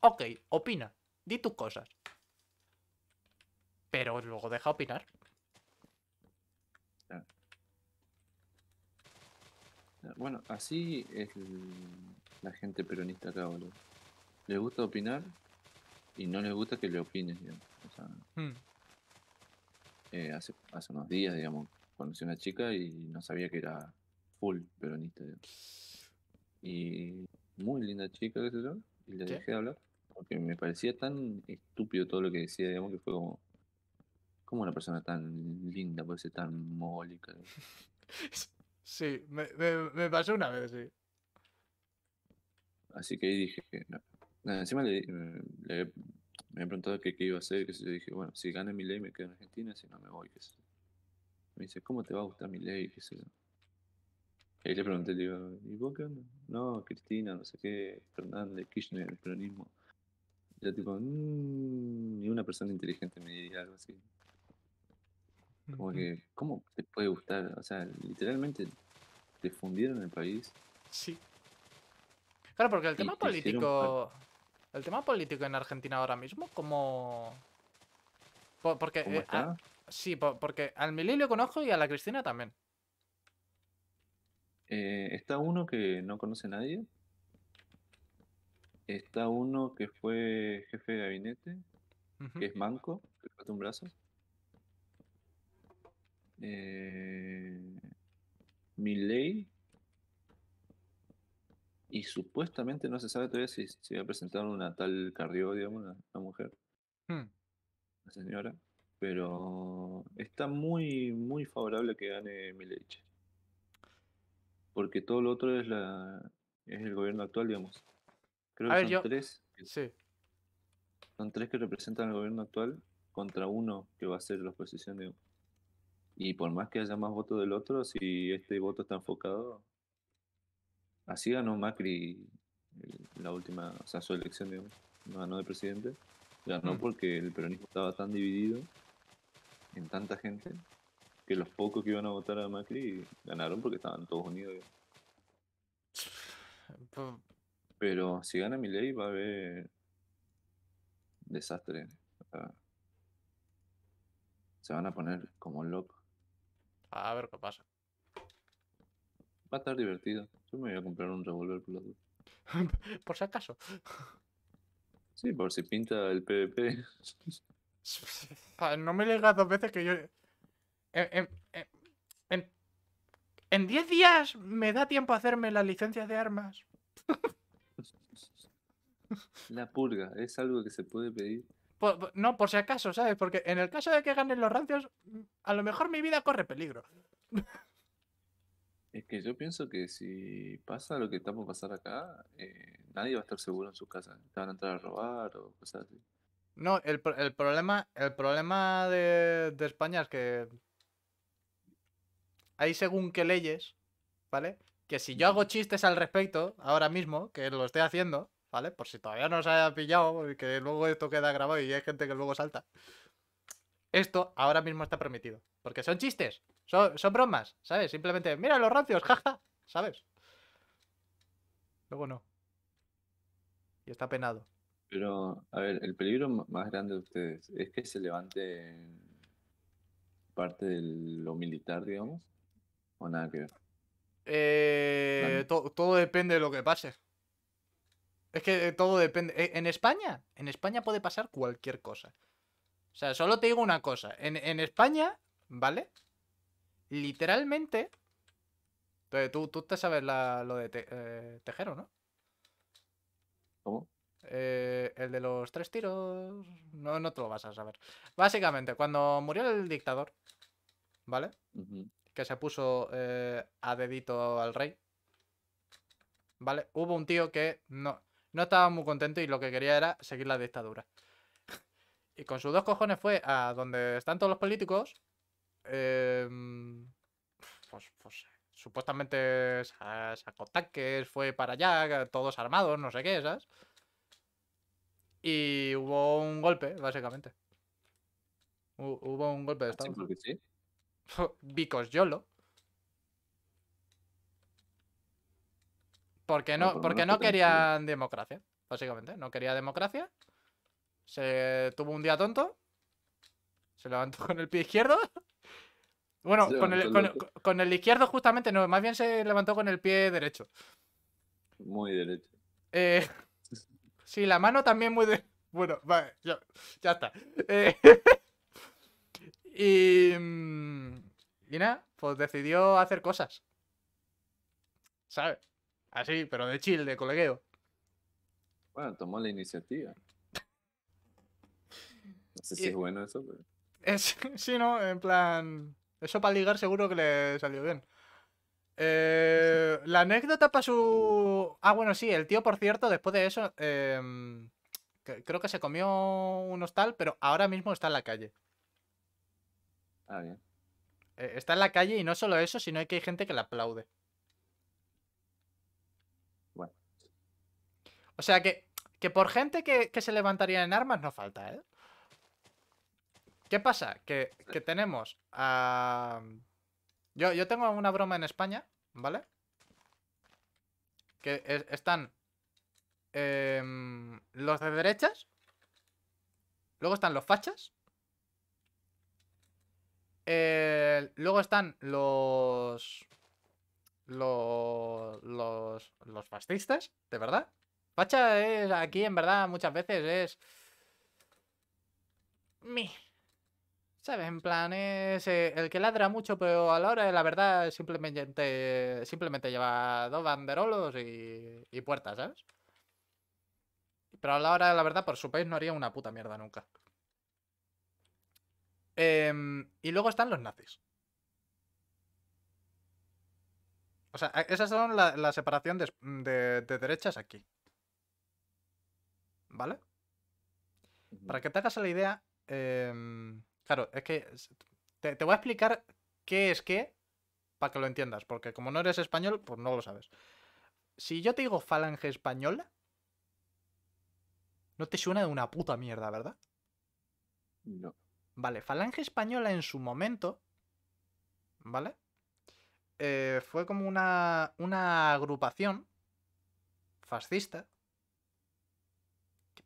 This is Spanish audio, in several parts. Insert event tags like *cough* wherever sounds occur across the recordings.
Ok, opina. Di tus cosas. Pero luego deja opinar. Bueno, así es la gente peronista acá, boludo. Les gusta opinar y no les gusta que le opines, digamos. Hmm. Eh, hace, unos días, digamos, conocí a una chica y no sabía que era full peronista, Y muy linda chica, qué sé y le dejé hablar porque me parecía tan estúpido todo lo que decía, digamos que fue como, ¿cómo una persona tan linda puede ser tan mólica. *laughs* Sí, me, pasó una vez, sí. Así que ahí dije, encima le, eh, me había preguntado qué, iba a hacer, que yo dije, bueno, si gane mi ley me quedo en Argentina, si no me voy, Me dice, ¿cómo te va a gustar mi ley? Que Ahí le pregunté, le digo, ¿y vos qué No, Cristina, no sé qué, Fernández, Kirchner, el peronismo. Yo tipo, mm, ni una persona inteligente me diría algo así. Como que, ¿cómo te puede gustar? O sea, literalmente te fundieron el país. Sí. Claro, porque el tema político. El tema político en Argentina ahora mismo, como. Porque. ¿Cómo eh, sí, porque al Milei lo conozco y a la Cristina también. Eh, está uno que no conoce a nadie, Está uno que fue jefe de gabinete, que es manco, que le un brazo. Eh, Milley. Y supuestamente no se sabe todavía si se va a presentar una tal cardio, digamos, una, mujer. Hmm. La señora. Pero está muy, muy favorable que gane Milley. Porque todo lo otro es la es el gobierno actual, digamos. Creo que son tres. Son tres que representan al gobierno actual contra uno que va a ser la oposición de y por más que haya más votos del otro, si este voto está enfocado, así ganó Macri eh, la última, o sea, su elección, de no ganó de presidente, ganó mm. porque el peronismo estaba tan dividido en tanta gente que los pocos que iban a votar a Macri ganaron porque estaban todos unidos. Pero si gana mi ley va a haber desastre. Se van a poner como locos. A ver qué pasa. Va a estar divertido. Yo me voy a comprar un revólver por *laughs* por si acaso. Sí, por si pinta el PvP. *laughs* No me llega dos veces que yo. En 10 días me da tiempo a hacerme las licencia de armas. *laughs* La purga, es algo que se puede pedir. no, por si acaso, ¿sabes? Porque en el caso de que ganen los rancios, a lo mejor mi vida corre peligro. Es que yo pienso que si pasa lo que estamos pasando pasar acá, eh, nadie va a estar seguro en su casa. Te van a entrar a robar o cosas así. No, el, problema, el problema de, de, España es que hay según qué leyes, ¿vale? Que si yo hago chistes al respecto, ahora mismo, que lo estoy haciendo, ¿vale? Por si todavía no se haya pillado, porque luego esto queda grabado y hay gente que luego salta. Esto ahora mismo está permitido, porque son chistes, son, bromas, ¿sabes? Simplemente, mira los rancios, jaja, *laughs* ¿sabes? Luego no. Y está penado. Pero, a ver, el peligro más grande de ustedes es que se levante parte de lo militar, digamos, o nada que ver. Eh, todo depende de lo que pase. Es que eh, todo depende. Eh, en España, en España puede pasar cualquier cosa. O sea, solo te digo una cosa. En, España, ¿vale? Literalmente. Tú, tú te sabes lo de eh, Tejero, ¿no? ¿Cómo? el de los tres tiros. No, no te lo vas a saber. Básicamente, cuando murió el dictador, ¿vale? Que se puso eh, a dedito al rey. ¿Vale? Hubo un tío que no. No estaba muy contento y lo que quería era seguir la dictadura. Y con sus dos cojones fue a donde están todos los políticos. Em, pues, pues, supuestamente sacó tanques, fue para allá, todos armados, no sé qué, esas. Y hubo un golpe, básicamente. Hubo un golpe de ah, estado. Sí, porque sí. *laughs* YOLO. Porque no, pues porque no querían democracia, básicamente. No quería democracia. Se tuvo un día tonto. Se levantó *laughs* con el pie izquierdo. Bueno, con el, izquierdo justamente no, más bien se levantó con el pie derecho. Muy derecho. Eh, *laughs* sí, la mano también muy de... Bueno, vale, ya, está. Eh, *laughs* y, mm, y nada, pues decidió hacer cosas. ¿Sabes? Así, ah, pero de chill, de colegueo. Bueno, tomó la iniciativa. No sé si es bueno eso, pero. *laughs* sí, ¿no? En plan. Eso para ligar seguro que le salió bien. Eh, la anécdota para su. Ah, bueno, sí, el tío, por cierto, después de eso. Em, creo que se comió un hostal, pero ahora mismo está en la calle. Ah, bien. Eh, está en la calle y no solo eso, sino que hay gente que le aplaude. O sea que, por gente que, se levantaría en armas no falta, ¿eh? ¿Qué pasa? Que, tenemos a... Yo, yo, tengo una broma en España, ¿vale? Que están em, los de derechas, luego están los fachas, eh, luego están los, los, los, los fascistas, de verdad, es aquí, en verdad, muchas veces es... ¿Sabes? En plan, es eh, el que ladra mucho, pero a la hora de la verdad simplemente, simplemente lleva dos banderolos y, puertas, ¿sabes? Pero a la hora de la verdad, por su país no haría una puta mierda nunca. Em, y luego están los nazis. O sea, esas son la, separaciones separación de derechas aquí. ¿vale? Para que te hagas la idea, em, claro, es que te, voy a explicar qué es qué para que lo entiendas, porque como no eres español, pues no lo sabes. Si yo te digo falange española, no te suena de una puta mierda, ¿verdad? No. Vale, falange española en su momento, ¿vale? Eh, fue como una, una agrupación fascista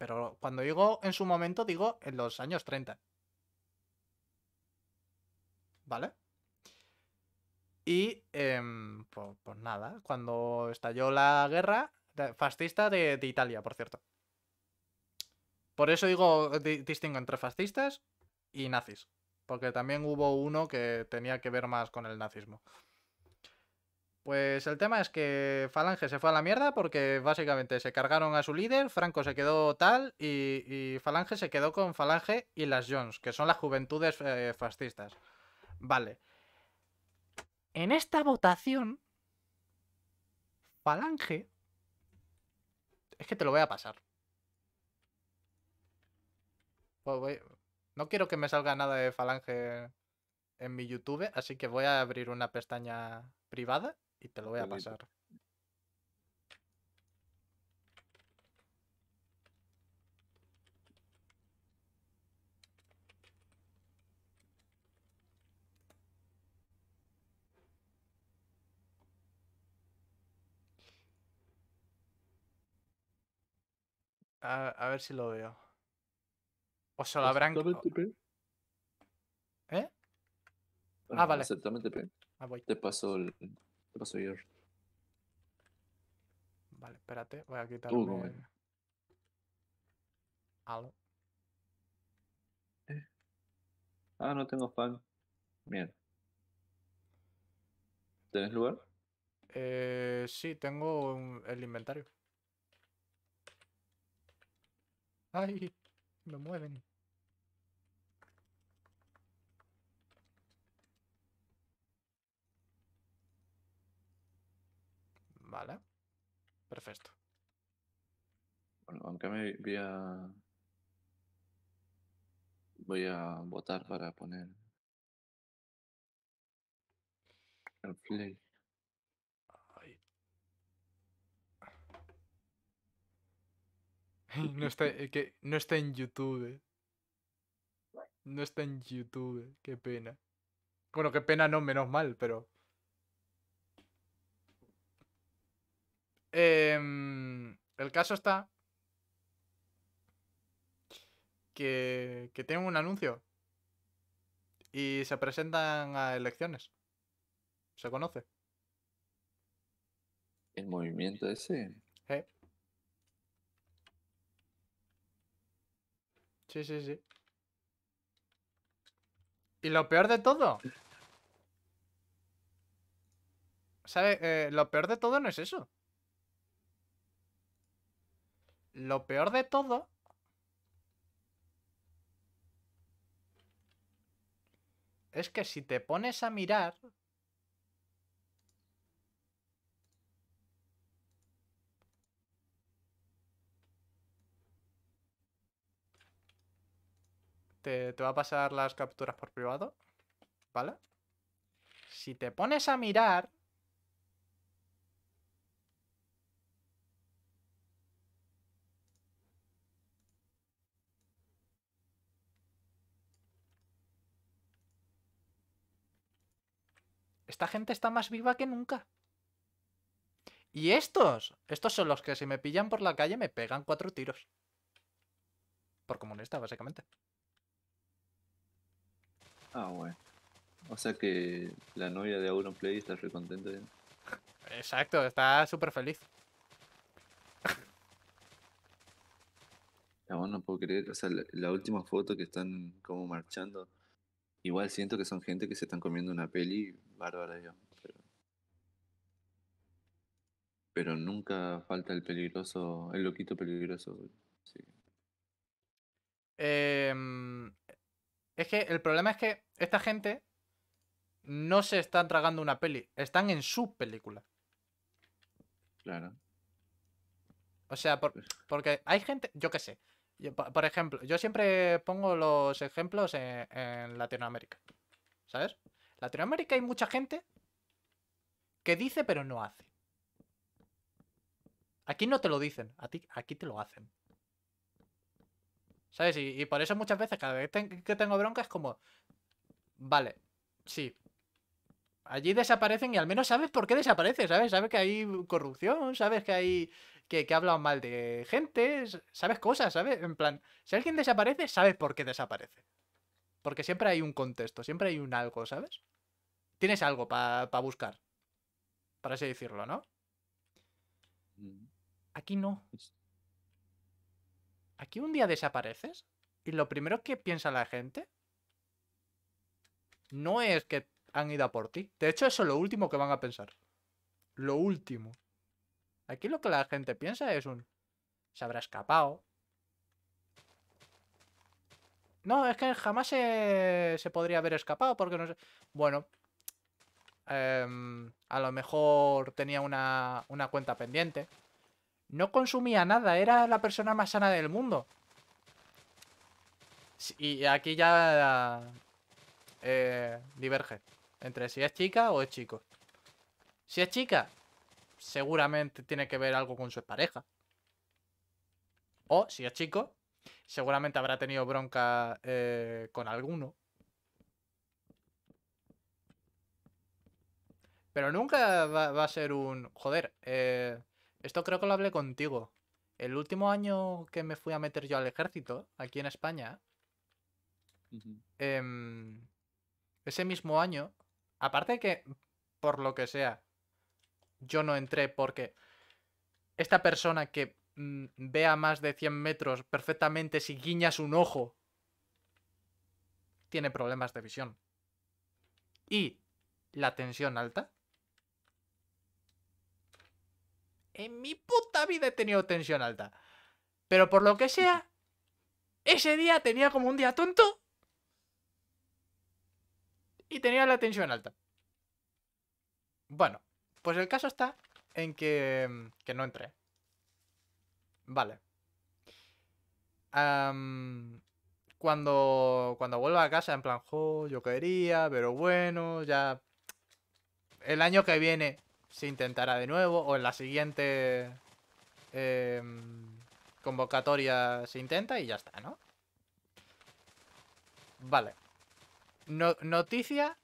pero cuando digo en su momento, digo en los años 30. ¿Vale? Y em, pues, nada, cuando estalló la guerra fascista de, Italia, por cierto. Por eso digo, distingo entre fascistas y nazis. Porque también hubo uno que tenía que ver más con el nazismo. Pues el tema es que Falange se fue a la mierda porque básicamente se cargaron a su líder, Franco se quedó tal y, Falange se quedó con Falange y las Jones, que son las juventudes eh, fascistas. Vale. En esta votación, Falange... Es que te lo voy a pasar. No quiero que me salga nada de Falange en mi YouTube, así que voy a abrir una pestaña privada y te lo voy a pasar. A, ver si lo veo. O solo lo habrán. ¿Eh? Ah, ah vale. Exactamente, ah, Te paso el, Vale, espérate, voy a quitar Algo. Eh. Ah, no tengo pan Bien. ¿Tenés lugar? Eh, sí, tengo el inventario. ¡Ay! Me mueven. perfecto. Bueno, aunque me voy a. Voy a votar para poner. El play. *laughs* No está, eh, que, no está en YouTube. No está en YouTube. Qué pena. Bueno, qué pena no, menos mal, pero. Em, el caso está que, que tienen un anuncio y se presentan a elecciones. ¿Se conoce? ¿El movimiento ese? Sí, sí, sí. Y lo peor de todo. ¿Sabe? Eh, lo peor de todo no es eso. Lo peor de todo es que si te pones a mirar... Te, va a pasar las capturas por privado, ¿vale? Si te pones a mirar... esta gente está más viva que nunca. Y estos, estos son los que si me pillan por la calle me pegan cuatro tiros. Por comunista, básicamente. Ah, bueno. O sea que la novia de Auronplay está re contenta. ¿eh? *laughs* Exacto, está súper feliz. no puedo creer, o sea, la última foto que están como marchando Igual siento que son gente que se están comiendo una peli bárbara, yo. Pero, nunca falta el peligroso, el loquito peligroso. Em, es que el problema es que esta gente no se está tragando una peli, están en su película. Claro. O sea, pues porque hay gente, yo qué sé, por ejemplo, yo siempre pongo los ejemplos en, Latinoamérica. ¿Sabes? Latinoamérica hay mucha gente que dice pero no hace. Aquí no te lo dicen, aquí te lo hacen. ¿Sabes? Y, por eso muchas veces, cada vez que tengo bronca, es como. Vale, sí. Allí desaparecen y al menos sabes por qué desaparece, ¿sabes? Sabes que hay corrupción, sabes que hay que, que mal de gente, sabes cosas, ¿sabes? En plan, si alguien desaparece, sabes por qué desaparece. Porque siempre hay un contexto, siempre hay un algo, ¿sabes? Tienes algo para buscar, para así decirlo, ¿no? Mm. Aquí no. Aquí un día desapareces y lo primero que piensa la gente no es que han ido a por ti. De hecho, eso es lo último que van a pensar. Lo último. Aquí lo que la gente piensa es un... Se habrá escapado. No, es que jamás se, se podría haber escapado porque no sé... Bueno, em, a lo mejor tenía una, una cuenta pendiente. No consumía nada, era la persona más sana del mundo. Y aquí ya eh, diverge entre si es chica o es chico. Si es chica, seguramente tiene que ver algo con su pareja. O si es chico, seguramente habrá tenido bronca eh, con alguno. Pero nunca va, a ser un... Joder, eh, esto creo que lo hablé contigo. El último año que me fui a meter yo al ejército, aquí en España, em, ese mismo año, aparte que, por lo que sea, yo no entré porque esta persona que mm, vea más de 100 metros perfectamente si guiñas un ojo, tiene problemas de visión. Y la tensión alta. En mi puta vida he tenido tensión alta. Pero por lo que sea, ese día tenía como un día tonto. Y tenía la tensión alta. Bueno, pues el caso está en que, que no entré. Vale. cuando, cuando vuelva a casa, en plan, yo quería, pero bueno, ya... El año que viene se intentará de nuevo, o en la siguiente em, convocatoria se intenta y ya está, ¿no? Vale. noticia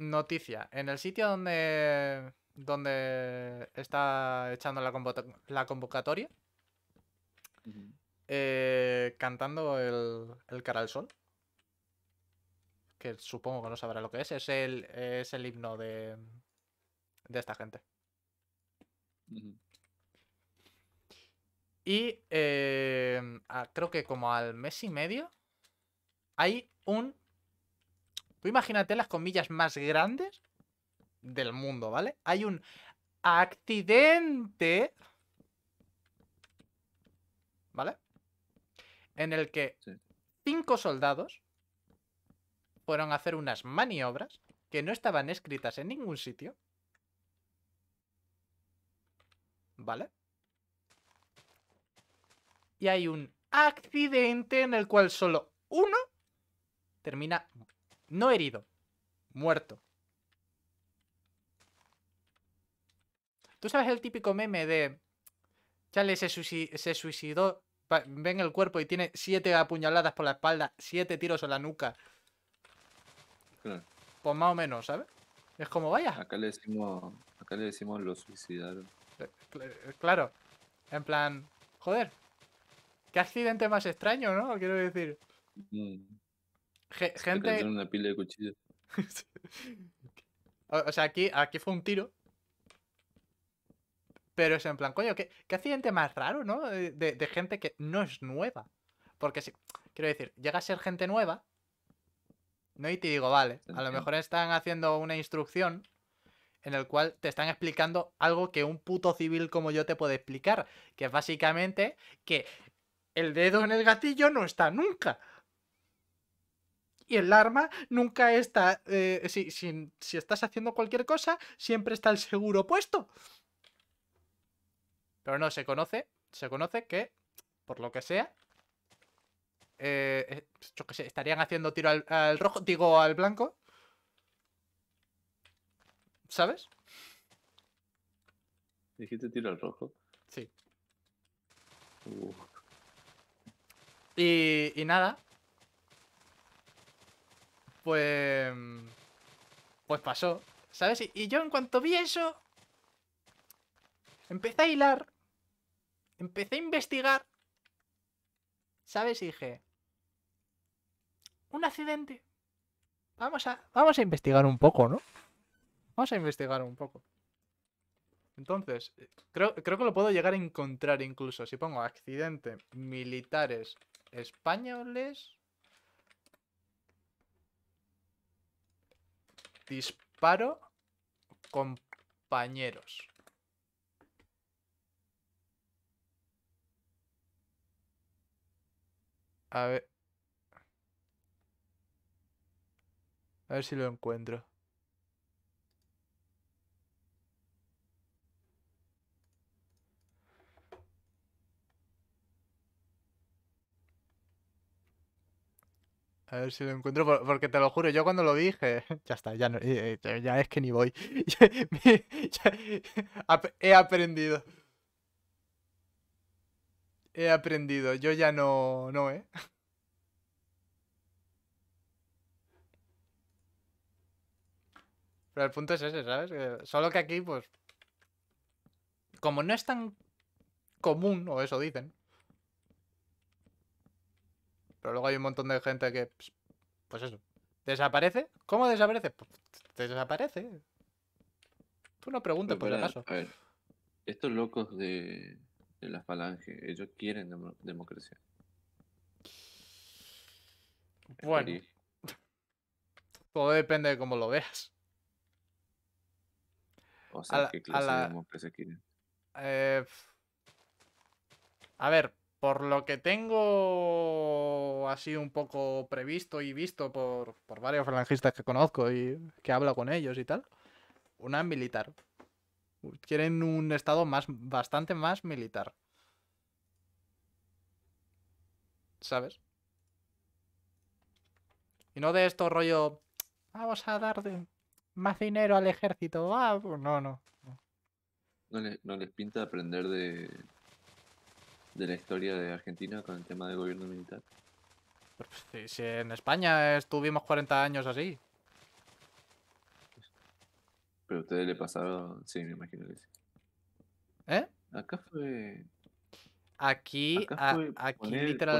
Noticia. En el sitio donde, donde está echando la, convocatoria, eh, cantando el, el Cara al Sol, que supongo que no sabrá lo que es, es el, es el himno de, de esta gente. Y eh, creo que como al mes y medio hay un Tú imagínate las comillas más grandes del mundo, ¿vale? Hay un accidente, ¿vale? En el que cinco soldados fueron a hacer unas maniobras que no estaban escritas en ningún sitio. ¿Vale? Y hay un accidente en el cual solo uno termina no herido. Muerto. ¿Tú sabes el típico meme de... Chale se, suicidó, ven el cuerpo y tiene siete apuñaladas por la espalda, siete tiros en la nuca. Claro. Pues más o menos, ¿sabes? Es como vaya. Acá le decimos, acá le decimos suicidaron. Eh, eh, claro. En plan, joder. Qué accidente más extraño, ¿no? Quiero decir. Mm gente. Una de *laughs* o sea, aquí, aquí fue un tiro. Pero es en plan, coño, qué, qué accidente más raro, ¿no? Eh, de, gente que no es nueva. Porque si, quiero decir, llega a ser gente nueva, ¿no? Y te digo, vale, a lo mejor están haciendo una instrucción en el cual te están explicando algo que un puto civil como yo te puede explicar, que es básicamente que el dedo en el gatillo no está nunca y el arma nunca está... Eh, si, estás haciendo cualquier cosa, siempre está el seguro puesto. Pero no, se conoce, se conoce que, por lo que sea, eh, eh, pues, que estarían haciendo tiro al, rojo, digo al blanco. ¿Sabes? Dijiste tiro al rojo. Sí. Y, y, nada, pues. Pues pasó. ¿Sabes? Y yo en cuanto vi eso. Empecé a hilar. Empecé a investigar. ¿Sabes? Y dije. Un accidente. Vamos a, vamos a investigar un poco, ¿no? Vamos a investigar un poco. Entonces, creo, creo que lo puedo llegar a encontrar incluso. Si pongo accidente militares españoles. Disparo. Compañeros. A ver. A ver si lo encuentro. A ver si lo encuentro, porque te lo juro, yo cuando lo dije, *laughs* ya está, eh, eh, ya, ya es que ni voy. *laughs* he aprendido. He aprendido, yo ya no, no, ¿eh? Pero el punto es ese, ¿sabes? solo que aquí, pues... Como no es tan común, o eso dicen, pero luego hay un montón de gente que, pues eso, ¿desaparece? ¿Cómo desaparece? Pues, desaparece. Tú no preguntes por acaso. A ver, estos locos de, de la falange, ellos quieren democracia. Bueno. Todo depende de cómo lo veas. O sea, ¿qué clase de democracia quieren? Eh, a ver, por lo que tengo así un poco previsto y visto por, varios falangistas que conozco y que hablo con ellos y tal, una militar. Quieren un estado más, bastante más militar. ¿Sabes? Y no de esto rollo, vamos a dar más dinero al ejército. Ah, pues no, no. no les pinta aprender de, de la historia de Argentina con el tema del gobierno militar. Pues, si en España estuvimos 40 años así. Pero a ustedes le pasaron, sí, me imagino que sí. ¿Eh? Acá fue... Aquí, aquí literalmente...